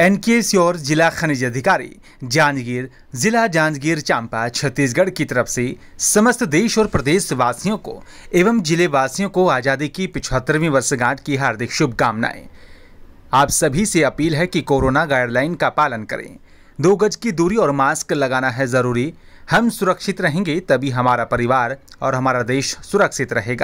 N के sure जिला खनिज अधिकारी जांजगीर जिला जांजगीर चांपा छत्तीसगढ़ की तरफ से समस्त देश और प्रदेश वासियों को एवं जिले वासियों को आज़ादी की पिछहत्तरवीं वर्षगांठ की हार्दिक शुभकामनाएं आप सभी से अपील है कि कोरोना गाइडलाइन का पालन करें दो गज की दूरी और मास्क लगाना है ज़रूरी हम सुरक्षित रहेंगे तभी हमारा परिवार और हमारा देश सुरक्षित रहेगा